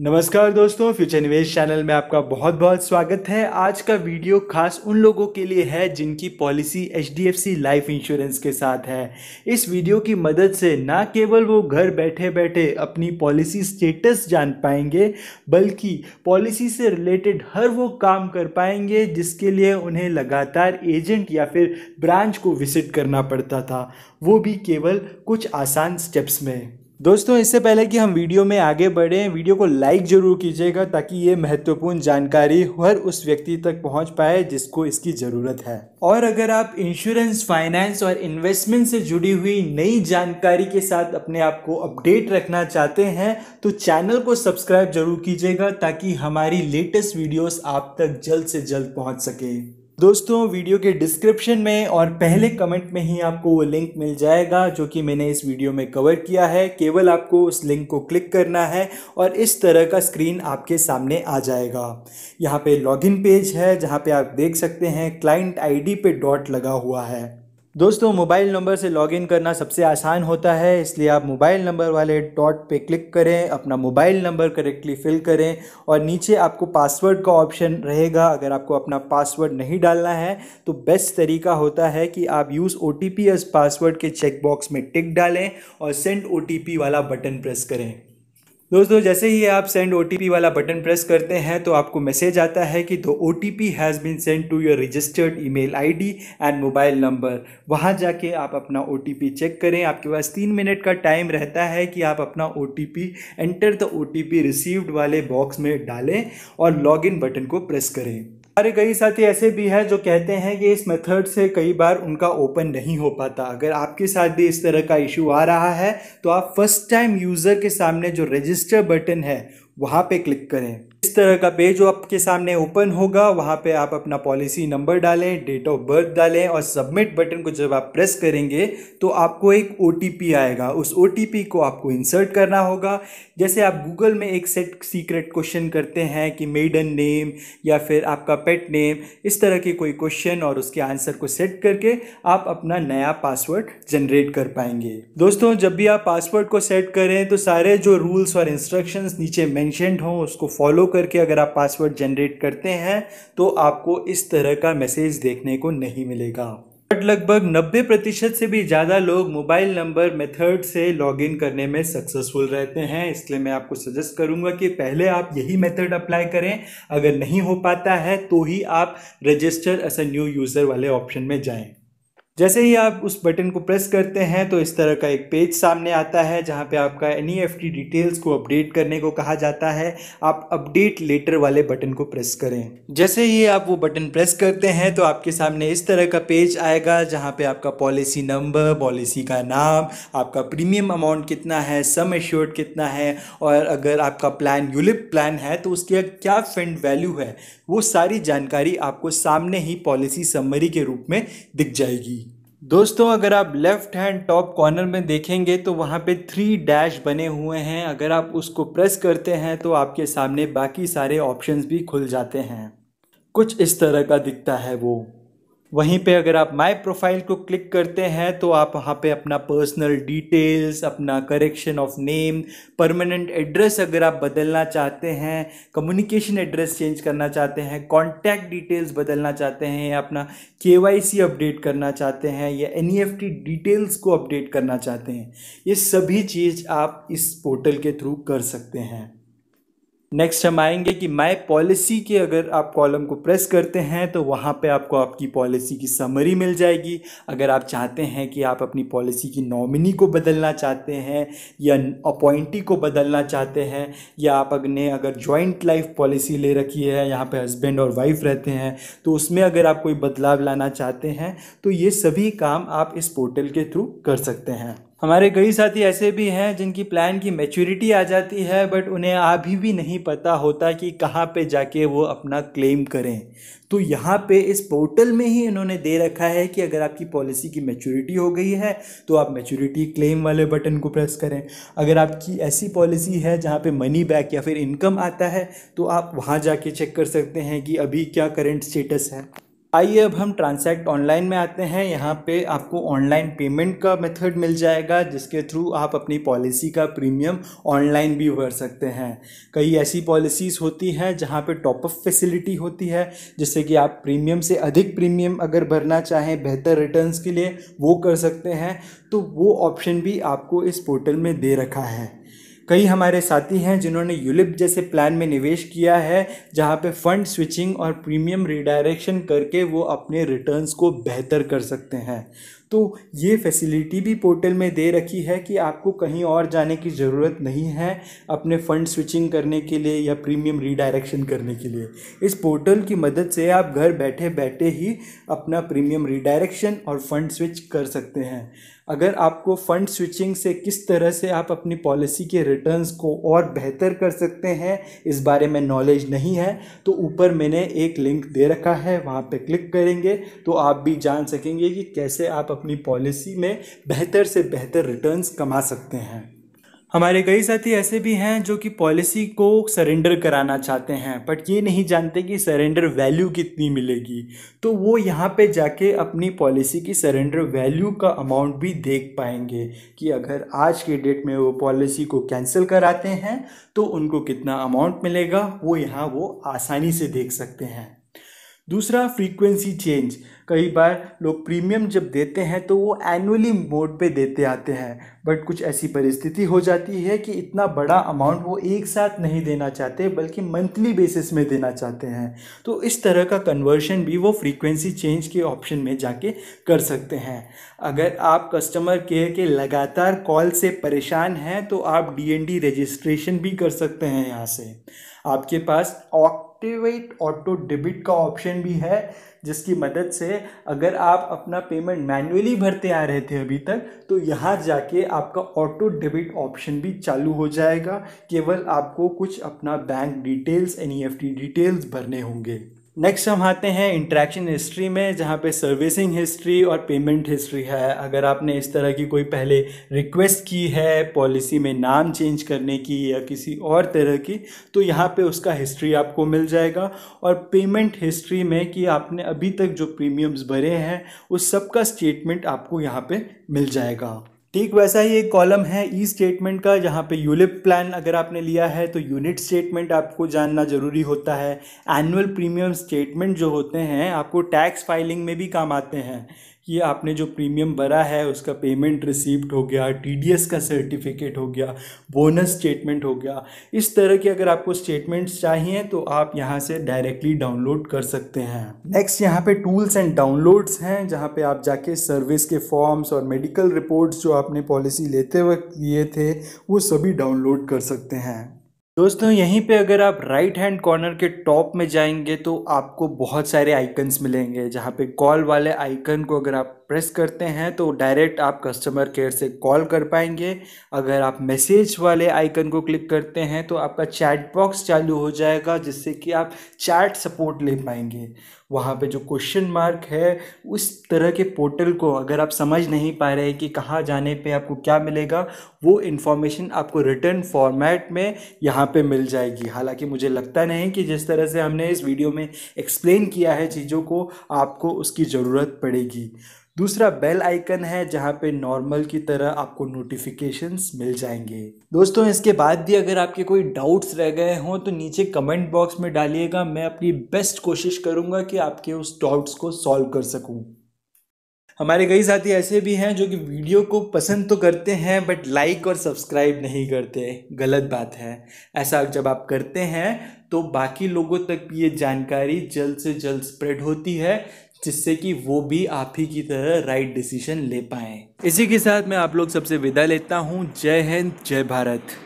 नमस्कार दोस्तों फ्यूचर निवेश चैनल में आपका बहुत बहुत स्वागत है आज का वीडियो खास उन लोगों के लिए है जिनकी पॉलिसी एच लाइफ इंश्योरेंस के साथ है इस वीडियो की मदद से ना केवल वो घर बैठे बैठे अपनी पॉलिसी स्टेटस जान पाएंगे बल्कि पॉलिसी से रिलेटेड हर वो काम कर पाएंगे जिसके लिए उन्हें लगातार एजेंट या फिर ब्रांच को विजिट करना पड़ता था वो भी केवल कुछ आसान स्टेप्स में दोस्तों इससे पहले कि हम वीडियो में आगे बढ़ें वीडियो को लाइक ज़रूर कीजिएगा ताकि ये महत्वपूर्ण जानकारी हर उस व्यक्ति तक पहुंच पाए जिसको इसकी ज़रूरत है और अगर आप इंश्योरेंस फाइनेंस और इन्वेस्टमेंट से जुड़ी हुई नई जानकारी के साथ अपने आप को अपडेट रखना चाहते हैं तो चैनल को सब्सक्राइब जरूर कीजिएगा ताकि हमारी लेटेस्ट वीडियोज़ आप तक जल्द से जल्द पहुँच सके दोस्तों वीडियो के डिस्क्रिप्शन में और पहले कमेंट में ही आपको वो लिंक मिल जाएगा जो कि मैंने इस वीडियो में कवर किया है केवल आपको उस लिंक को क्लिक करना है और इस तरह का स्क्रीन आपके सामने आ जाएगा यहाँ पे लॉगिन पेज है जहाँ पे आप देख सकते हैं क्लाइंट आईडी पे डॉट लगा हुआ है दोस्तों मोबाइल नंबर से लॉगिन करना सबसे आसान होता है इसलिए आप मोबाइल नंबर वाले डॉट पे क्लिक करें अपना मोबाइल नंबर करेक्टली फिल करें और नीचे आपको पासवर्ड का ऑप्शन रहेगा अगर आपको अपना पासवर्ड नहीं डालना है तो बेस्ट तरीका होता है कि आप use O T P S password के चेकबॉक्स में टिक डालें और सेंड ओ टी पी वाला बटन प्रेस करें दोस्तों जैसे ही आप सेंड ओ वाला बटन प्रेस करते हैं तो आपको मैसेज आता है कि दो O T P has been sent to your registered email ID and mobile number वहाँ जाके आप अपना ओ चेक करें आपके पास तीन मिनट का टाइम रहता है कि आप अपना O enter the O received वाले बॉक्स में डालें और लॉग बटन को प्रेस करें अरे कई साथी ऐसे भी हैं जो कहते हैं कि इस मेथड से कई बार उनका ओपन नहीं हो पाता अगर आपके साथ भी इस तरह का इशू आ रहा है तो आप फर्स्ट टाइम यूज़र के सामने जो रजिस्टर बटन है वहाँ पे क्लिक करें इस तरह का पेज जो आपके सामने ओपन होगा वहाँ पे आप अपना पॉलिसी नंबर डालें डेट ऑफ बर्थ डालें और सबमिट बटन को जब आप प्रेस करेंगे तो आपको एक ओ आएगा उस ओ को आपको इंसर्ट करना होगा जैसे आप गूगल में एक सेट सीक्रेट क्वेश्चन करते हैं कि मेडन नेम या फिर आपका पेट नेम इस तरह के कोई क्वेश्चन और उसके आंसर को सेट करके आप अपना नया पासवर्ड जनरेट कर पाएंगे दोस्तों जब भी आप पासवर्ड को सेट करें तो सारे जो रूल्स और इंस्ट्रक्शंस नीचे में मैंशनड हो उसको फॉलो करके अगर आप पासवर्ड जनरेट करते हैं तो आपको इस तरह का मैसेज देखने को नहीं मिलेगा बट लगभग 90 प्रतिशत से भी ज़्यादा लोग मोबाइल नंबर मेथड से लॉगिन करने में सक्सेसफुल रहते हैं इसलिए मैं आपको सजेस्ट करूंगा कि पहले आप यही मेथड अप्लाई करें अगर नहीं हो पाता है तो ही आप register as a new user वाले ऑप्शन में जाएं जैसे ही आप उस बटन को प्रेस करते हैं तो इस तरह का एक पेज सामने आता है जहाँ पे आपका N E F T details को अपडेट करने को कहा जाता है आप अपडेट लेटर वाले बटन को प्रेस करें जैसे ही आप वो बटन प्रेस करते हैं तो आपके सामने इस तरह का पेज आएगा जहाँ पे आपका पॉलिसी नंबर पॉलिसी का नाम आपका प्रीमियम अमाउंट कितना है सम एश्योर्ड कितना है और अगर आपका प्लान यूलिप प्लान है तो उसके क्या फंड वैल्यू है वो सारी जानकारी आपको सामने ही पॉलिसी समरी के रूप में दिख जाएगी दोस्तों अगर आप लेफ्ट हैंड टॉप कॉर्नर में देखेंगे तो वहाँ पे थ्री डैश बने हुए हैं अगर आप उसको प्रेस करते हैं तो आपके सामने बाकी सारे ऑप्शंस भी खुल जाते हैं कुछ इस तरह का दिखता है वो वहीं पे अगर आप माय प्रोफाइल को क्लिक करते हैं तो आप वहाँ पे अपना पर्सनल डिटेल्स अपना correction of name permanent address अगर आप बदलना चाहते हैं कम्युनिकेशन एड्रेस चेंज करना चाहते हैं कॉन्टैक्ट डिटेल्स बदलना चाहते हैं या अपना के अपडेट करना चाहते हैं या एन डिटेल्स e को अपडेट करना चाहते हैं ये सभी चीज़ आप इस पोर्टल के थ्रू कर सकते हैं नेक्स्ट हम आएंगे कि माय पॉलिसी के अगर आप कॉलम को प्रेस करते हैं तो वहाँ पे आपको आपकी पॉलिसी की समरी मिल जाएगी अगर आप चाहते हैं कि आप अपनी पॉलिसी की नॉमिनी को बदलना चाहते हैं या अपॉइंटी को बदलना चाहते हैं या आप अपने अगर जॉइंट लाइफ पॉलिसी ले रखी है यहाँ पे हस्बैंड और वाइफ रहते हैं तो उसमें अगर आप कोई बदलाव लाना चाहते हैं तो ये सभी काम आप इस पोर्टल के थ्रू कर सकते हैं हमारे कई साथी ऐसे भी हैं जिनकी प्लान की मैच्योरिटी आ जाती है बट उन्हें अभी भी नहीं पता होता कि कहाँ पे जाके वो अपना क्लेम करें तो यहाँ पे इस पोर्टल में ही इन्होंने दे रखा है कि अगर आपकी पॉलिसी की मैच्योरिटी हो गई है तो आप मैच्योरिटी क्लेम वाले बटन को प्रेस करें अगर आपकी ऐसी पॉलिसी है जहाँ पे मनी बैक या फिर इनकम आता है तो आप वहाँ जाके चेक कर सकते हैं कि अभी क्या करेंट स्टेटस है आइए अब हम ट्रांसैक्ट ऑनलाइन में आते हैं यहाँ पे आपको ऑनलाइन पेमेंट का मेथड मिल जाएगा जिसके थ्रू आप अपनी पॉलिसी का प्रीमियम ऑनलाइन भी भर सकते हैं कई ऐसी पॉलिसीज़ होती हैं जहाँ पे टॉपअप फैसिलिटी होती है जिससे कि आप प्रीमियम से अधिक प्रीमियम अगर भरना चाहें बेहतर रिटर्न्स के लिए वो कर सकते हैं तो वो ऑप्शन भी आपको इस पोर्टल में दे रखा है कई हमारे साथी हैं जिन्होंने यूलिप जैसे प्लान में निवेश किया है जहाँ पे फंड स्विचिंग और प्रीमियम रिडायरेक्शन करके वो अपने रिटर्न्स को बेहतर कर सकते हैं तो ये फैसिलिटी भी पोर्टल में दे रखी है कि आपको कहीं और जाने की ज़रूरत नहीं है अपने फ़ंड स्विचिंग करने के लिए या प्रीमियम रीडायरेक्शन करने के लिए इस पोर्टल की मदद से आप घर बैठे बैठे ही अपना प्रीमियम रीडायरेक्शन और फ़ंड स्विच कर सकते हैं अगर आपको फ़ंड स्विचिंग से किस तरह से आप अपनी पॉलिसी के रिटर्न्स को और बेहतर कर सकते हैं इस बारे में नॉलेज नहीं है तो ऊपर मैंने एक लिंक दे रखा है वहाँ पे क्लिक करेंगे तो आप भी जान सकेंगे कि कैसे आप अपनी पॉलिसी में बेहतर से बेहतर रिटर्न्स कमा सकते हैं हमारे कई साथी ऐसे भी हैं जो कि पॉलिसी को सरेंडर कराना चाहते हैं बट ये नहीं जानते कि सरेंडर वैल्यू कितनी मिलेगी तो वो यहाँ पे जाके अपनी पॉलिसी की सरेंडर वैल्यू का अमाउंट भी देख पाएंगे कि अगर आज के डेट में वो पॉलिसी को कैंसिल कराते हैं तो उनको कितना अमाउंट मिलेगा वो यहाँ वो आसानी से देख सकते हैं दूसरा फ्रीक्वेंसी चेंज कई बार लोग प्रीमियम जब देते हैं तो वो एनुअली मोड पे देते आते हैं बट कुछ ऐसी परिस्थिति हो जाती है कि इतना बड़ा अमाउंट वो एक साथ नहीं देना चाहते बल्कि मंथली बेसिस में देना चाहते हैं तो इस तरह का कन्वर्शन भी वो फ्रीक्वेंसी चेंज के ऑप्शन में जाके कर सकते हैं अगर आप कस्टमर केयर के लगातार कॉल से परेशान हैं तो आप डी रजिस्ट्रेशन भी कर सकते हैं यहाँ से आपके पास ऑक एक्टिवेट ऑटो डेबिट का ऑप्शन भी है जिसकी मदद से अगर आप अपना पेमेंट मैन्युअली भरते आ रहे थे अभी तक तो यहाँ जाके आपका ऑटो डेबिट ऑप्शन भी चालू हो जाएगा केवल आपको कुछ अपना bank details N E details भरने होंगे नेक्स्ट हम आते हैं इंट्रैक्शन हिस्ट्री में जहाँ पे सर्विसिंग हिस्ट्री और पेमेंट हिस्ट्री है अगर आपने इस तरह की कोई पहले रिक्वेस्ट की है पॉलिसी में नाम चेंज करने की या किसी और तरह की तो यहाँ पे उसका हिस्ट्री आपको मिल जाएगा और पेमेंट हिस्ट्री में कि आपने अभी तक जो प्रीमियम्स भरे हैं उस सब का स्टेटमेंट आपको यहाँ पर मिल जाएगा ठीक वैसा ही एक कॉलम है ई e स्टेटमेंट का जहाँ पे यूलिप प्लान अगर आपने लिया है तो यूनिट स्टेटमेंट आपको जानना ज़रूरी होता है एनुअल प्रीमियम स्टेटमेंट जो होते हैं आपको टैक्स फाइलिंग में भी काम आते हैं कि आपने जो प्रीमियम भरा है उसका पेमेंट रिसीव्ड हो गया टीडीएस का सर्टिफिकेट हो गया बोनस स्टेटमेंट हो गया इस तरह के अगर आपको स्टेटमेंट्स चाहिए तो आप यहाँ से डायरेक्टली डाउनलोड कर सकते हैं नेक्स्ट यहाँ पे टूल्स एंड डाउनलोड्स हैं जहाँ पे आप जाके सर्विस के फॉर्म्स और मेडिकल रिपोर्ट्स जो आपने पॉलिसी लेते वक्त लिए थे वो सभी डाउनलोड कर सकते हैं दोस्तों यहीं पे अगर आप राइट हैंड कॉर्नर के टॉप में जाएंगे तो आपको बहुत सारे आइकन्स मिलेंगे जहाँ पे कॉल वाले आइकन को अगर आप प्रेस करते हैं तो डायरेक्ट आप कस्टमर केयर से कॉल कर पाएंगे अगर आप मैसेज वाले आइकन को क्लिक करते हैं तो आपका चैट बॉक्स चालू हो जाएगा जिससे कि आप चैट सपोर्ट ले पाएंगे वहाँ पे जो क्वेश्चन मार्क है उस तरह के पोर्टल को अगर आप समझ नहीं पा रहे कि कहाँ जाने पे आपको क्या मिलेगा वो इन्फॉर्मेशन आपको रिटर्न फॉर्मेट में यहाँ पे मिल जाएगी हालांकि मुझे लगता नहीं कि जिस तरह से हमने इस वीडियो में एक्सप्लेन किया है चीज़ों को आपको उसकी ज़रूरत पड़ेगी दूसरा बेल आइकन है जहाँ पे नॉर्मल की तरह आपको नोटिफिकेशंस मिल जाएंगे दोस्तों इसके बाद भी अगर आपके कोई डाउट्स रह गए हों तो नीचे कमेंट बॉक्स में डालिएगा मैं अपनी बेस्ट कोशिश करूँगा कि आपके उस डाउट्स को सॉल्व कर सकूँ हमारे कई साथी ऐसे भी हैं जो कि वीडियो को पसंद तो करते हैं बट लाइक और सब्सक्राइब नहीं करते गलत बात है ऐसा जब आप करते हैं तो बाकी लोगों तक ये जानकारी जल्द से जल्द स्प्रेड होती है जिससे कि वो भी आप ही की तरह राइट डिसीजन ले पाए इसी के साथ मैं आप लोग सबसे विदा लेता हूँ जय हिंद जय भारत